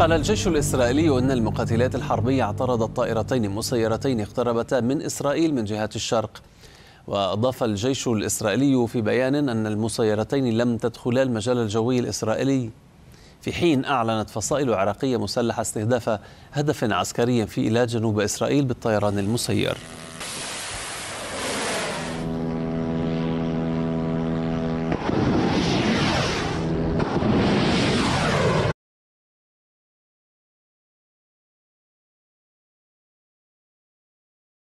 قال الجيش الإسرائيلي أن المقاتلات الحربية اعترضت طائرتين مسيرتين اقتربتا من إسرائيل من جهة الشرق وأضاف الجيش الإسرائيلي في بيان أن المسيرتين لم تدخلا المجال الجوي الإسرائيلي في حين أعلنت فصائل عراقية مسلحة استهداف هدف عسكري في إلى جنوب إسرائيل بالطيران المسير